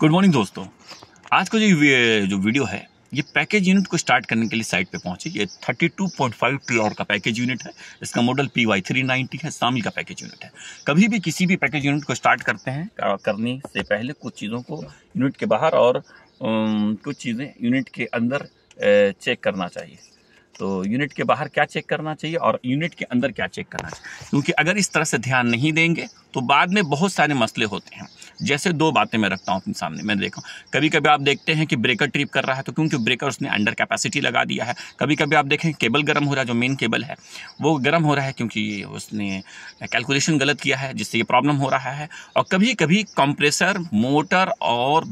Good morning दोस्तों आज का जो जो वीडियो है ये पैकेज यूनिट को स्टार्ट करने के लिए साइट पे पहुंचे ये 32.5 टी और का पैकेज यूनिट है इसका model P Y three ninety है शामिल का पैकेज यूनिट है कभी भी किसी भी पैकेज यूनिट को स्टार्ट करते हैं करने से पहले कुछ चीज़ों को यूनिट के बाहर और कुछ चीज़ें यूनिट के अंदर चेक करना चाहिए तो यूनिट के बाहर क्या चेक करना चाहिए और यूनिट के अंदर क्या चेक करना चाहिए क्योंकि अगर इस तरह से ध्यान नहीं देंगे तो बाद में बहुत सारे मसले होते हैं जैसे दो बातें मैं रखता हूँ अपने सामने मैं देखा कभी कभी आप देखते हैं कि ब्रेकर ट्रिप कर रहा है तो क्योंकि ब्रेकर उसने अंडर कैपेसिटी लगा दिया है कभी कभी आप देखें केबल गर्म हो रहा है जो मेन केबल है वो गर्म हो रहा है क्योंकि उसने कैलकुलेशन गलत किया है जिससे ये प्रॉब्लम हो रहा है और कभी कभी कंप्रेसर मोटर और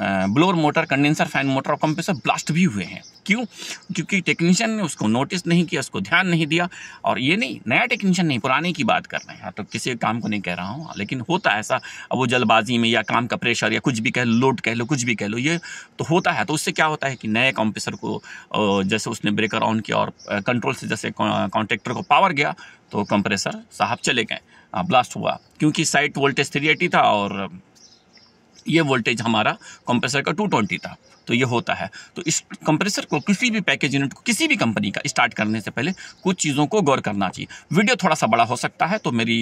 blower motor condenser fan motor और कंप्रेसर ब्लास्ट भी हुए हैं क्यों क्योंकि टेक्नीशियन ने उसको नोटिस नहीं किया उसको ध्यान नहीं दिया और ये नहीं नया टेक्नीशियन नहीं पुराने की बात कर रहे हैं हाँ, तो किसी काम को नहीं कह रहा हूँ लेकिन होता है ऐसा अब वो जल्दबाजी में या काम का प्रेशर या कुछ भी कह लो लोड कह लो कुछ भी कह लो ये तो होता है तो उससे क्या होता है कि नए कंप्रेसर को जैसे उसने ब्रेकर ऑन किया और कंट्रोल से जैसे कॉन्ट्रेक्टर को पावर गया तो कंप्रेसर साहब चले गए हाँ, ब्लास्ट हुआ क्योंकि साइट वोल्टेज थ्री था और ये वोल्टेज हमारा कंप्रेसर का 220 था तो ये होता है तो इस कंप्रेसर को किसी भी पैकेज यूनिट को किसी भी कंपनी का स्टार्ट करने से पहले कुछ चीज़ों को गौर करना चाहिए वीडियो थोड़ा सा बड़ा हो सकता है तो मेरी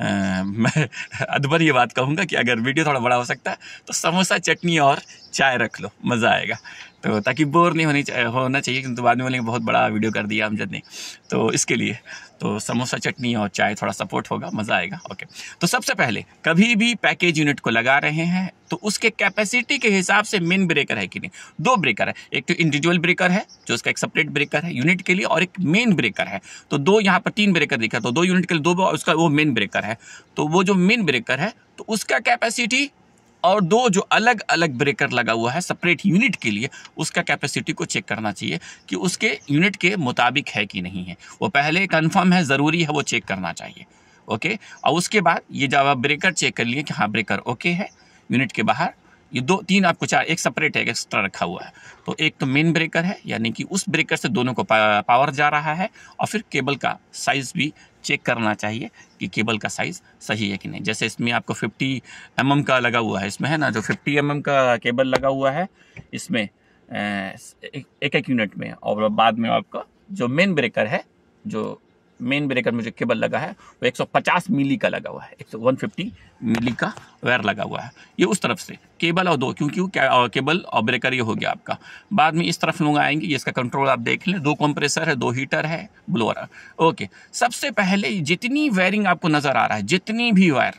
आ, मैं अदबर ये बात कहूँगा कि अगर वीडियो थोड़ा बड़ा हो सकता है तो समोसा चटनी और चाय रख लो मज़ा आएगा तो ताकि बोर नहीं होनी होना चाहिए किंतु बाद में बोलेंगे बहुत बड़ा वीडियो कर दिया हमजद ने तो इसके लिए तो समोसा चटनी और चाय थोड़ा सपोर्ट होगा मज़ा आएगा ओके तो सबसे पहले कभी भी पैकेज यूनिट को लगा रहे हैं तो उसके कैपेसिटी के हिसाब से मेन ब्रेकर है कि नहीं दो ब्रेकर है एक तो इंडिविजुअल ब्रेकर है जो उसका एक सेपरेट ब्रेकर है यूनिट के लिए और एक मेन ब्रेकर है तो दो यहाँ पर तीन ब्रेकर दिखा तो दो यूनिट के लिए दो उसका वो मेन ब्रेकर है तो वो जो मेन ब्रेकर है तो उसका कैपेसिटी और दो जो अलग अलग ब्रेकर लगा हुआ है सेपरेट यूनिट के लिए उसका कैपेसिटी को चेक करना चाहिए कि उसके यूनिट के मुताबिक है कि नहीं है वो पहले कन्फर्म है ज़रूरी है वो चेक करना चाहिए ओके और उसके बाद ये जब आप ब्रेकर चेक कर लिए कि हाँ ब्रेकर ओके है यूनिट के बाहर ये दो तीन आपको चार एक सेपरेट है एक एक्स्ट्रा रखा हुआ है तो एक तो मेन ब्रेकर है यानी कि उस ब्रेकर से दोनों को पावर जा रहा है और फिर केबल का साइज़ भी चेक करना चाहिए कि केबल का साइज़ सही है कि नहीं जैसे इसमें आपको 50 एम mm का लगा हुआ है इसमें है ना जो 50 एम mm का केबल लगा हुआ है इसमें एक एक यूनिट में और बाद में आपका जो मेन ब्रेकर है जो मेन ब्रेकर में जो केबल लगा है वो 150 मिली का लगा हुआ है एक मिली का वायर लगा हुआ है ये उस तरफ से केबल और दो क्योंकि केबल और ब्रेकर ये हो गया आपका बाद में इस तरफ लोग आएंगे इसका कंट्रोल आप देख लें दो कंप्रेसर है दो हीटर है ब्लोअर ओके सबसे पहले जितनी वायरिंग आपको नज़र आ रहा है जितनी भी वायर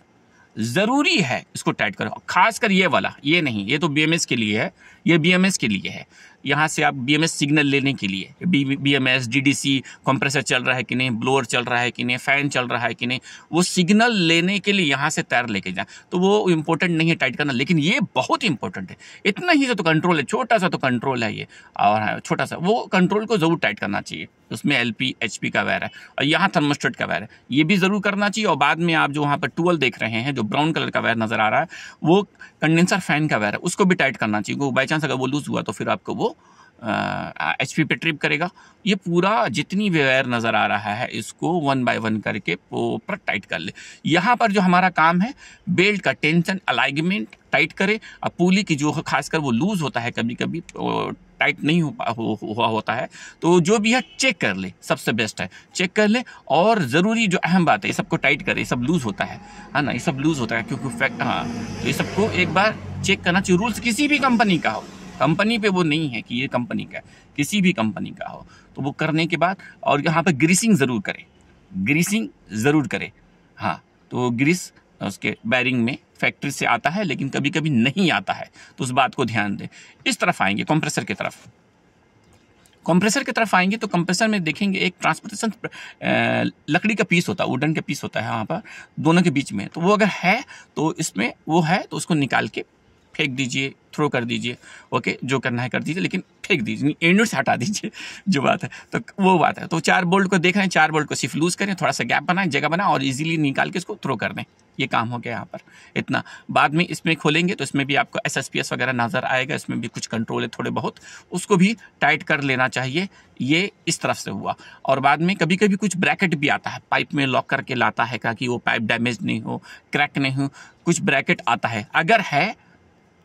ज़रूरी है इसको टाइट करो खासकर ये वाला ये नहीं ये तो बी के लिए है ये बी के लिए है यहाँ से आप बी सिग्नल लेने के लिए B B M S D D C compressor चल रहा है कि नहीं ब्लोअर चल रहा है कि नहीं फ़ैन चल रहा है कि नहीं वो सिग्नल लेने के लिए यहाँ से तैर लेके जाएँ तो वो इम्पोर्टेंट नहीं है टाइट करना लेकिन ये बहुत इंपॉर्टेंट है इतना ही जो तो कंट्रोल तो है छोटा सा तो कंट्रोल है ये और हाँ, छोटा सा वो कंट्रोल को ज़रूर टाइट करना चाहिए उसमें एल पी एच पी का वायर है और यहाँ थर्मोस्टेट का वायर है ये भी ज़रूर करना चाहिए और बाद में आप जो वहाँ पर टूअल देख रहे हैं जो ब्राउन कलर का वायर नज़र आ रहा है वो कंडेंसर फैन का वायर है उसको भी टाइट करना चाहिए बाई चांस अगर वो लूज़ हुआ तो फिर आपको वो एच पी पे ट्रिप करेगा ये पूरा जितनी वेयर नज़र आ रहा है इसको वन बाय वन करके प्रॉपर टाइट कर ले यहाँ पर जो हमारा काम है बेल्ट का टेंशन अलाइगमेंट टाइट करे अब पुली की जो खासकर वो लूज़ होता है कभी कभी टाइट नहीं हो हुआ होता है तो जो भी है चेक कर ले सबसे बेस्ट है चेक कर ले और ज़रूरी जो अहम बात है ये सबको टाइट करे ये सब लूज़ होता है है हाँ ना ये सब लूज़ होता है क्योंकि फैक्ट हाँ तो ये सबको एक बार चेक करना चाहिए रूल्स किसी भी कंपनी का हो कंपनी पे वो नहीं है कि ये कंपनी का किसी भी कंपनी का हो तो वो करने के बाद और यहाँ पर ग्रीसिंग ज़रूर करें ग्रीसिंग ज़रूर करें हाँ तो ग्रीस उसके बैरिंग में फैक्ट्री से आता है लेकिन कभी कभी नहीं आता है तो उस बात को ध्यान दें इस तरफ आएंगे कंप्रेसर की तरफ कंप्रेसर की तरफ आएंगे तो कंप्रेसर में देखेंगे एक ट्रांसपोर्टेशन लकड़ी का पीस होता है वुडन का पीस होता है वहाँ पर दोनों के बीच में तो वो अगर है तो इसमें वो है तो उसको निकाल के फेंक दीजिए थ्रो कर दीजिए ओके जो करना है कर दीजिए लेकिन फेंक दीजिए एंडों से हटा दीजिए जो बात है तो वो बात है तो चार बोल्ट को देख रहे हैं चार बोल्ट को सिर्फ लूज़ करें थोड़ा सा गैप बनाएं जगह बनाएं और इजीली निकाल के इसको थ्रो कर दें ये काम हो गया यहाँ पर इतना बाद में इसमें खोलेंगे तो इसमें भी आपको एस एस पी एस वगैरह नज़र आएगा इसमें भी कुछ कंट्रोल है थोड़े बहुत उसको भी टाइट कर लेना चाहिए ये इस तरफ से हुआ और बाद में कभी कभी कुछ ब्रैकेट भी आता है पाइप में लॉक करके लाता है ताकि वो पाइप डैमेज नहीं हो क्रैक नहीं हो कुछ ब्रैकेट आता है अगर है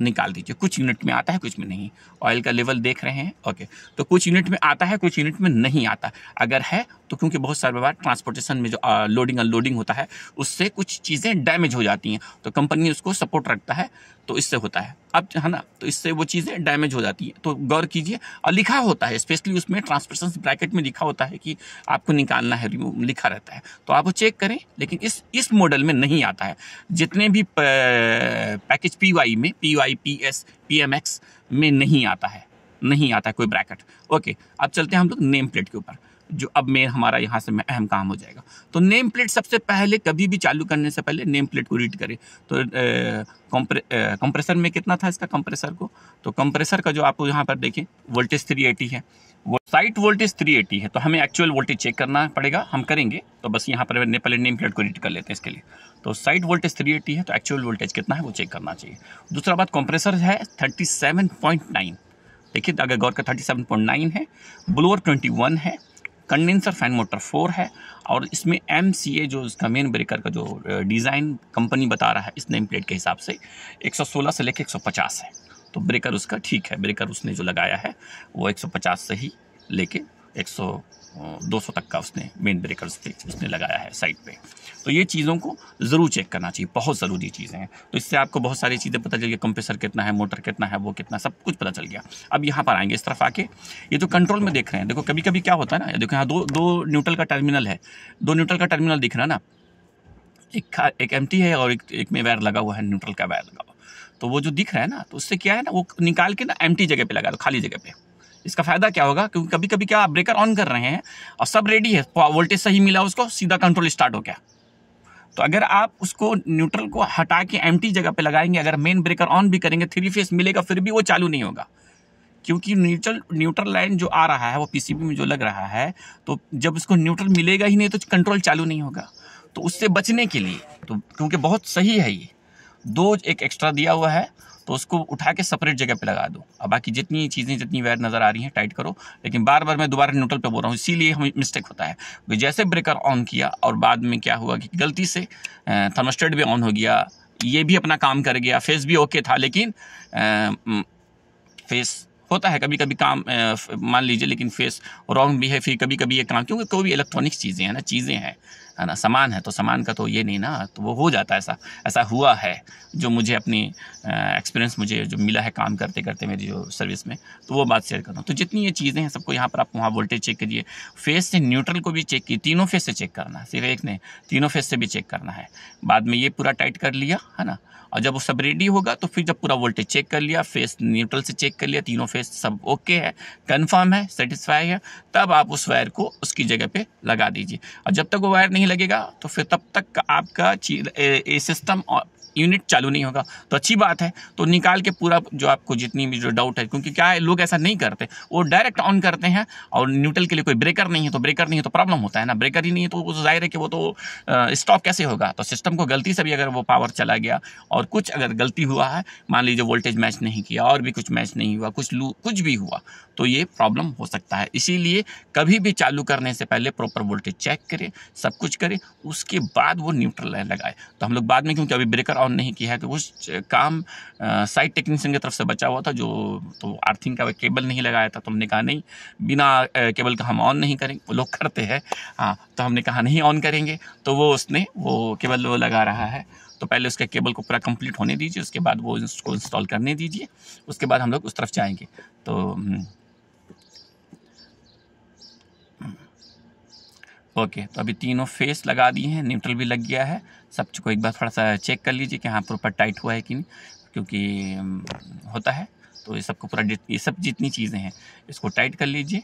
निकाल दीजिए कुछ यूनिट में आता है कुछ में नहीं ऑयल का लेवल देख रहे हैं ओके तो कुछ यूनिट में आता है कुछ यूनिट में नहीं आता अगर है तो क्योंकि बहुत सारे बार ट्रांसपोर्टेशन में जो लोडिंग अनलोडिंग होता है उससे कुछ चीज़ें डैमेज हो जाती हैं तो कंपनी उसको सपोर्ट रखता है तो इससे होता है अब है ना तो इससे वो चीज़ें डैमेज हो जाती हैं तो गौर कीजिए और लिखा होता है स्पेशली उसमें ट्रांसपोर्टेशन ब्रैकेट में लिखा होता है कि आपको निकालना है रिमूव लिखा रहता है तो आप वो चेक करें लेकिन इस इस मॉडल में नहीं आता है जितने भी पैकेज पी में P I P S P M X में नहीं आता है नहीं आता है कोई ब्रैकेट ओके अब चलते हैं हम लोग नेम प्लेट के ऊपर जो अब में हमारा यहाँ से अहम काम हो जाएगा तो नेम प्लेट सबसे पहले कभी भी चालू करने से पहले नेम प्लेट को रीड करें तो कंप्रेसर में कितना था इसका कंप्रेसर को तो कंप्रेसर का जो आप यहाँ पर देखें वोल्टेज थ्री है साइट वोल्टेज 380 है तो हमें एक्चुअल वोल्टेज चेक करना पड़ेगा हम करेंगे तो बस यहाँ पर ने नेम प्लेट को रीड कर लेते हैं इसके लिए तो साइट वोल्टेज 380 है तो एक्चुअल वोल्टेज कितना है वो चेक करना चाहिए दूसरा बात कंप्रेसर है 37.9 देखिए अगर गौर का 37.9 है ब्लोअर 21 है कंडेंसर फैन मोटर फोर है और इसमें एम सी ए जो इसका मेन ब्रेकर का जो डिज़ाइन uh, कंपनी बता रहा है इस नेम प्लेट के हिसाब से एक से लेकर एक है तो ब्रेकर उसका ठीक है ब्रेकर उसने जो लगाया है वो 150 से ही लेके 100 200 तक का उसने मेन ब्रेकर उस उसने लगाया है साइड पे तो ये चीज़ों को ज़रूर चेक करना चाहिए बहुत ज़रूरी चीज़ें हैं तो इससे आपको बहुत सारी चीज़ें पता चल गई कंप्रेसर कितना है मोटर कितना है वो कितना सब कुछ पता चल गया अब यहाँ पर आएंगे इस तरफ आके ये जो कंट्रोल में देख रहे हैं देखो कभी कभी क्या होता है ना देखो यहाँ दो दो न्यूट्रल का टर्मिनल है दो न्यूट्रल का टर्मिनल दिख रहा ना एक एक एम है और एक, एक में वायर लगा हुआ है न्यूट्रल का वायर लगा हुआ तो वो जो दिख रहा है ना तो उससे क्या है ना वो निकाल के ना एम जगह पे लगा दो खाली जगह पे इसका फायदा क्या होगा क्योंकि कभी कभी क्या ब्रेकर ऑन कर रहे हैं और सब रेडी है वोल्टेज सही मिला उसको सीधा कंट्रोल स्टार्ट हो गया तो अगर आप उसको न्यूट्रल को हटा के एम जगह पे लगाएंगे अगर मेन ब्रेकर ऑन भी करेंगे थ्री फेस मिलेगा फिर भी वो चालू नहीं होगा क्योंकि न्यूट्रल न्यूट्रल लाइन जो आ रहा है वो पीसीबी में जो लग रहा है तो जब उसको न्यूट्रल मिलेगा ही नहीं तो कंट्रोल चालू नहीं होगा तो उससे बचने के लिए तो क्योंकि बहुत सही है ये दो एक एक्स्ट्रा दिया हुआ है तो उसको उठा के सेपरेट जगह पे लगा दो अब बाकी जितनी चीज़ें जितनी वायर नज़र आ रही हैं टाइट करो लेकिन बार बार मैं दोबारा न्यूट्रल पे बोल रहा हूँ इसीलिए हमें मिस्टेक होता है तो जैसे ब्रेकर ऑन किया और बाद में क्या हुआ कि गलती से थर्मोस्टेट भी ऑन हो गया ये भी अपना काम कर गया फेस भी ओके था लेकिन फेस होता है कभी कभी काम मान लीजिए लेकिन फेस रॉन्ग भी है फिर कभी कभी ये काम क्योंकि कोई भी इलेक्ट्रॉनिक्स चीज़ें हैं ना चीज़ें हैं है ना समान है तो समान का तो ये नहीं ना तो वो हो जाता है ऐसा ऐसा हुआ है जो मुझे अपनी एक्सपीरियंस मुझे जो मिला है काम करते करते मेरी जो सर्विस में तो वो बात शेयर करता हूँ तो जितनी ये चीज़ें हैं सबको यहाँ पर आप वहाँ वोल्टेज चेक करिए फेस से न्यूट्रल को भी चेक की तीनों फेस से चेक करना है सिर्फ एक नहीं तीनों फेस से भी चेक करना है बाद में ये पूरा टाइट कर लिया है ना और जब वो सब रेडी होगा तो फिर जब पूरा वोल्टेज चेक कर लिया फेस न्यूट्रल से चेक कर लिया तीनों फेस सब ओके है कन्फर्म है सेटिस्फाई है तब आप उस वायर को उसकी जगह पर लगा दीजिए और जब तक वो वायर नहीं नहीं लगेगा तो फिर तब तक आपका सिस्टम यूनिट चालू नहीं होगा तो अच्छी बात है तो निकाल के पूरा जो आपको जितनी भी जो डाउट है क्योंकि क्या है लोग ऐसा नहीं करते वो डायरेक्ट ऑन करते हैं और न्यूट्रल के लिए कोई ब्रेकर नहीं है तो ब्रेकर नहीं है तो प्रॉब्लम होता है ना ब्रेकर ही नहीं है तो जाहिर है कि वो तो स्टॉप कैसे होगा तो सिस्टम को गलती से भी अगर वो पावर चला गया और कुछ अगर गलती हुआ है मान लीजिए वोल्टेज मैच नहीं किया और भी कुछ मैच नहीं हुआ कुछ लू कुछ भी हुआ तो ये प्रॉब्लम हो सकता है इसीलिए कभी भी चालू करने से पहले प्रॉपर वोल्टेज चेक करें सब कुछ करें उसके बाद वो न्यूट्रल लगाए तो हम लोग बाद में क्योंकि अभी ब्रेकर ऑन नहीं किया कि वो काम साइट टेक्नीशियन की तरफ से बचा हुआ था जो तो अर्थिंग का केबल नहीं लगाया था तो हमने कहा नहीं बिना केबल का हम ऑन नहीं करेंगे वो लोग करते हैं हाँ तो हमने कहा नहीं ऑन करेंगे तो वो उसने वो केबल वो लगा रहा है तो पहले उसके केबल को पूरा कंप्लीट होने दीजिए उसके बाद वो उसको इंस्टॉल करने दीजिए उसके बाद हम लोग उस तरफ जाएंगे तो हम्म, ओके तो अभी तीनों फेस लगा दिए हैं न्यूट्रल भी लग गया है सब को एक बार थोड़ा सा चेक कर लीजिए कि हाँ प्रॉपर टाइट हुआ है कि नहीं क्योंकि होता है तो ये सबको पूरा ये सब जितनी चीज़ें हैं इसको टाइट कर लीजिए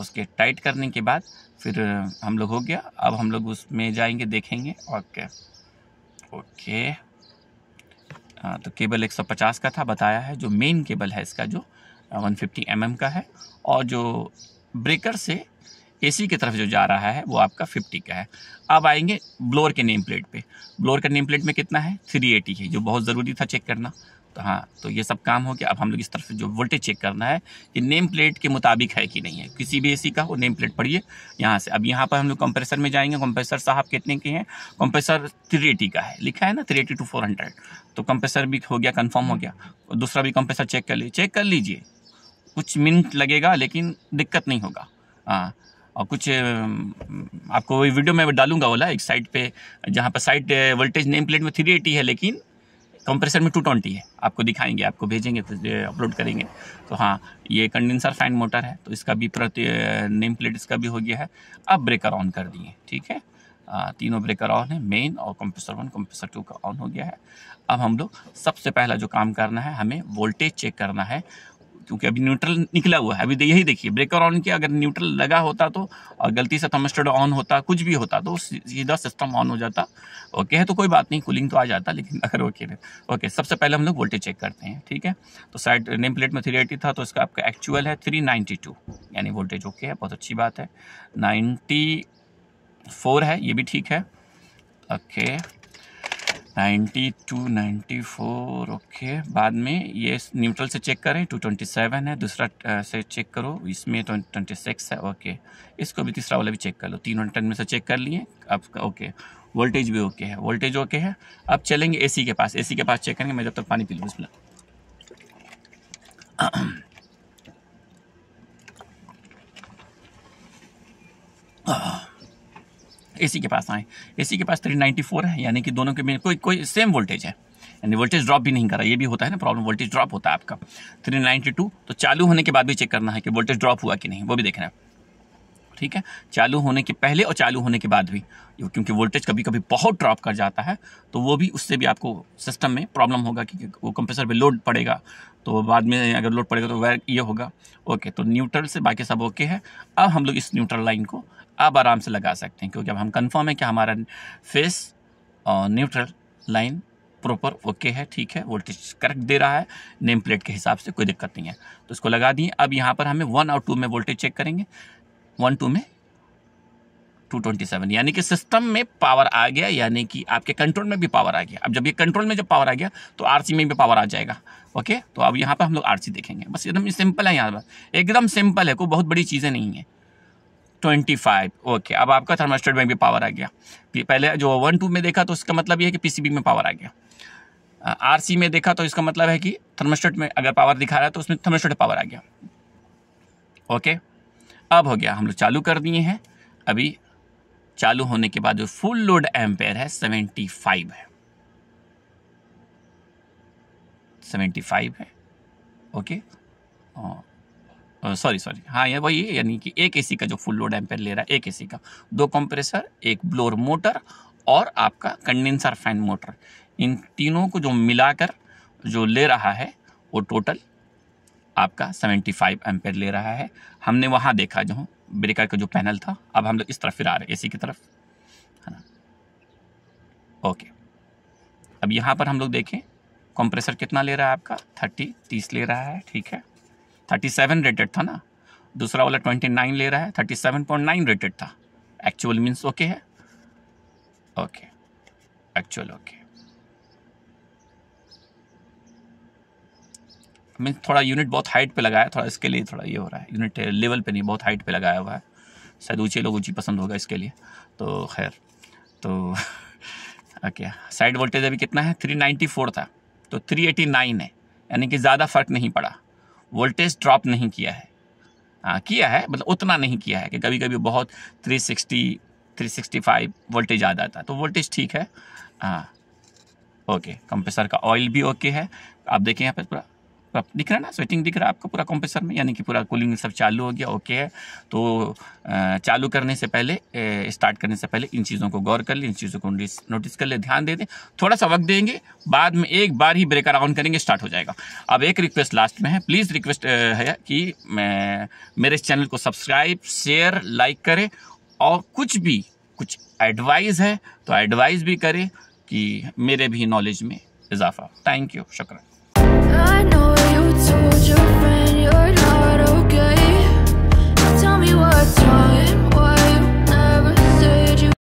उसके टाइट करने के बाद फिर हम लोग हो गया अब हम लोग उसमें जाएंगे देखेंगे ओके ओके आ, तो केबल 150 का था बताया है जो मेन केबल है इसका जो 150 एम mm का है और जो ब्रेकर से एसी की तरफ जो जा रहा है वो आपका फिफ्टी का है अब आएंगे ब्लोर के नेम प्लेट पे ब्लोर का नेम प्लेट में कितना है थ्री एटी है जो बहुत ज़रूरी था चेक करना तो हाँ तो ये सब काम हो गया अब हम लोग इस तरफ से जो वोल्टेज चेक करना है कि नेम प्लेट के मुताबिक है कि नहीं है किसी भी एसी का वो नेम प्लेट पढ़िए यहाँ से अब यहाँ पर हम लोग कंप्रेसर में जाएंगे कंप्रेसर साहब कितने के हैं कंप्रेसर थ्री का है लिखा है ना थ्री टू फोर हंड्रेड तो कंप्रेसर भी हो गया कन्फर्म हो गया और दूसरा भी कंप्रेसर चेक कर लीजिए चेक कर लीजिए कुछ मिनट लगेगा लेकिन दिक्कत नहीं होगा हाँ और कुछ आपको वही वीडियो में डालूंगा ओला एक साइड पे जहाँ पर साइड वोल्टेज नेम प्लेट में थ्री एटी है लेकिन कंप्रेसर में टू ट्वेंटी है आपको दिखाएंगे आपको भेजेंगे तो अपलोड करेंगे तो हाँ ये कंडेंसर फैन मोटर है तो इसका भी प्रति नेम प्लेट इसका भी हो गया है अब ब्रेकर ऑन कर दिए ठीक है आ, तीनों ब्रेकर ऑन है मेन और कंप्रेसर वन कंप्रेसर टू का ऑन हो गया है अब हम लोग सबसे पहला जो काम करना है हमें वोल्टेज चेक करना है क्योंकि अभी न्यूट्रल निकला हुआ है अभी यही देखिए ब्रेकर ऑन किया अगर न्यूट्रल लगा होता तो और गलती से थर्मस्टेट ऑन होता कुछ भी होता तो सीधा सिस्टम ऑन हो जाता ओके है तो कोई बात नहीं कूलिंग तो आ जाता लेकिन अगर ओके नहीं ओके सबसे पहले हम लोग वोल्टेज चेक करते हैं ठीक है तो साइड नेम प्लेट में थ्री था तो इसका आपका एक्चुअल है थ्री यानी वोल्टेज ओके है बहुत अच्छी बात है नाइन्टी है ये भी ठीक है okay ninety two ninety four okay बाद में ये न्यूट्रल से चेक करें टू ट्वेंटी सेवन है दूसरा से चेक करो इसमें ट्वेंटी ट्वेंटी सिक्स है ओके इसको भी तीसरा वाला भी चेक कर लो तीन टेन में से चेक कर लिए अब ओके वोल्टेज भी ओके है वोल्टेज ओके है अब चलेंगे एसी के पास एसी के पास चेक करेंगे मैं जब तक तो पानी पी लूँ इसमें Ah. एसी के पास आए एसी के पास थ्री नाइन्टी फोर है यानी कि दोनों के में कोई कोई सेम वोल्टेज है यानी वोल्टेज ड्रॉप भी नहीं करा ये भी होता है ना प्रॉब्लम वोल्टेज ड्रॉप होता है आपका थ्री नाइन्टी टू तो चालू होने के बाद भी चेक करना है कि वोल्टेज ड्रॉप हुआ कि नहीं वो भी देखना है ठीक है चालू होने के पहले और चालू होने के बाद भी क्योंकि वोल्टेज कभी कभी बहुत ड्रॉप कर जाता है तो वो भी उससे भी आपको सिस्टम में प्रॉब्लम होगा क्योंकि वो कंप्रेसर पे लोड पड़ेगा तो बाद में अगर लोड पड़ेगा तो वायर ये होगा ओके तो न्यूट्रल से बाकी सब ओके है अब हम लोग इस न्यूट्रल लाइन को आप आराम से लगा सकते हैं क्योंकि अब हम कंफर्म है कि हमारा फेस और न्यूट्रल लाइन प्रॉपर ओके है ठीक है वोल्टेज करेक्ट दे रहा है नेम प्लेट के हिसाब से कोई दिक्कत नहीं है तो इसको लगा दिए अब यहाँ पर हमें वन और टू में वोल्टेज चेक करेंगे वन टू में 227 यानी कि सिस्टम में पावर आ गया यानी कि आपके कंट्रोल में भी पावर आ गया अब जब ये कंट्रोल में जब पावर आ गया तो आरसी में भी पावर आ जाएगा ओके तो अब यहाँ पर हम लोग आरसी देखेंगे बस एकदम सिंपल है यहाँ पर एकदम सिंपल है कोई बहुत बड़ी चीज़ें नहीं है ट्वेंटी फाइव ओके अब आपका थर्मास्टेट में भी पावर आ गया पहले जो वन टू में देखा तो उसका मतलब ये है कि पीसीबी में पावर आ गया आरसी में देखा तो इसका मतलब है कि थर्मास्टेट में अगर पावर दिखा रहा है तो उसमें थर्मास्टेट पावर आ गया ओके अब हो गया हम लोग चालू कर दिए हैं अभी चालू होने के बाद जो फुल लोड एम्पेयर है सेवेंटी फाइव है सेवेंटी फाइव है ओके और सॉरी सॉरी हाँ ये वही यानी कि एक एसी का जो फुल लोड एम्पेयर ले रहा है एक एसी का दो कंप्रेसर एक ब्लोअर मोटर और आपका कंडेंसर फैन मोटर इन तीनों को जो मिलाकर जो ले रहा है वो टोटल आपका 75 फाइव ले रहा है हमने वहाँ देखा जो ब्रेकर का जो पैनल था अब हम लोग इस तरफ फिर आ रहे हैं ए की तरफ है ना ओके अब यहाँ पर हम लोग देखें कंप्रेसर कितना ले रहा है आपका थर्टी तीस ले रहा है ठीक है थर्टी सेवन रेटेड था ना दूसरा वाला ट्वेंटी नाइन ले रहा है thirty seven point nine rated था एक्चुअल मीन्स ओके है ओके एक्चुअल ओके मीन्स थोड़ा यूनिट बहुत हाइट पे लगाया है थोड़ा इसके लिए थोड़ा ये हो रहा है यूनिट लेवल पे नहीं बहुत हाइट पे लगाया हुआ है शायद ऊँचे लोग ऊँची पसंद होगा इसके लिए तो खैर तो ओके साइड वोल्टेज अभी कितना है 394 था तो 389 है यानी कि ज़्यादा फ़र्क नहीं पड़ा वोल्टेज ड्रॉप नहीं किया है हाँ किया है मतलब उतना नहीं किया है कि कभी कभी बहुत 360 365 वोल्टेज ज़्यादा है तो वोल्टेज ठीक है हाँ ओके कंप्रेसर का ऑयल भी ओके है आप देखें यहाँ पर पूरा आप दिख रहा है ना स्वेटिंग दिख रहा है आपको पूरा कंप्रेसर में यानी कि पूरा कूलिंग सब चालू हो गया ओके है तो चालू करने से पहले स्टार्ट करने से पहले इन चीज़ों को गौर कर ले इन चीज़ों को नोटिस कर ले ध्यान दे दें थोड़ा सा वक्त देंगे बाद में एक बार ही ब्रेकर ऑन करेंगे स्टार्ट हो जाएगा अब एक रिक्वेस्ट लास्ट में है प्लीज़ रिक्वेस्ट है कि मेरे चैनल को सब्सक्राइब शेयर लाइक करें और कुछ भी कुछ एडवाइस है तो एडवाइस भी करें कि मेरे भी नॉलेज में इजाफा थैंक यू शुक्रिया told your friend you're not okay tell me what's wrong